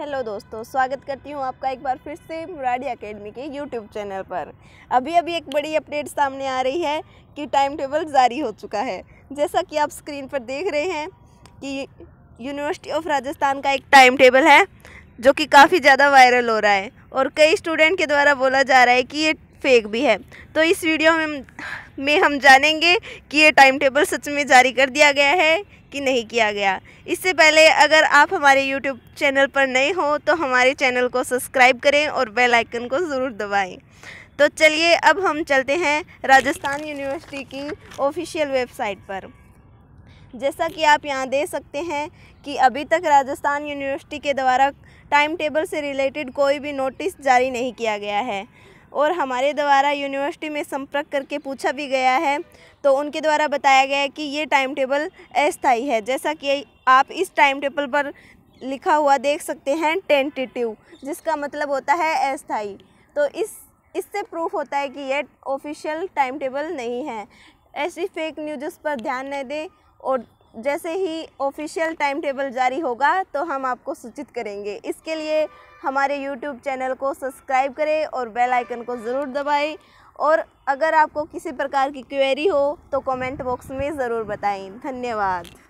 hello दोस्तों स्वागत करती हूँ आपका एक बार फिर से मुराडी एकेडमी के यूट्यूब चैनल पर अभी अभी एक बड़ी अपडेट सामने आ रही है कि टाइम टेबल जारी हो चुका है जैसा कि आप स्क्रीन पर देख रहे हैं कि यूनिवर्सिटी ऑफ राजस्थान का एक टाइम टेबल है जो कि काफ़ी ज़्यादा वायरल हो रहा है और कई स्टूडेंट के द्वारा बोला जा रहा है कि ये फेक भी है तो इस वीडियो में में हम जानेंगे कि ये टाइम टेबल सच में जारी कर दिया गया है कि नहीं किया गया इससे पहले अगर आप हमारे यूट्यूब चैनल पर नए हो तो हमारे चैनल को सब्सक्राइब करें और बेल आइकन को ज़रूर दबाएं तो चलिए अब हम चलते हैं राजस्थान यूनिवर्सिटी की ऑफिशियल वेबसाइट पर जैसा कि आप यहाँ देख सकते हैं कि अभी तक राजस्थान यूनिवर्सिटी के द्वारा टाइम टेबल से रिलेटेड कोई भी नोटिस जारी नहीं किया गया है और हमारे द्वारा यूनिवर्सिटी में संपर्क करके पूछा भी गया है तो उनके द्वारा बताया गया है कि ये टाइम टेबल अस्थाई है जैसा कि आप इस टाइम टेबल पर लिखा हुआ देख सकते हैं टेंटेटिव जिसका मतलब होता है अस्थाई तो इस इससे प्रूफ होता है कि यह ऑफिशियल टाइम टेबल नहीं है ऐसी फेक न्यूज़ पर ध्यान न दें और जैसे ही ऑफिशियल टाइम टेबल जारी होगा तो हम आपको सूचित करेंगे इसके लिए हमारे यूट्यूब चैनल को सब्सक्राइब करें और बेल आइकन को ज़रूर दबाएं और अगर आपको किसी प्रकार की क्वेरी हो तो कमेंट बॉक्स में ज़रूर बताएं धन्यवाद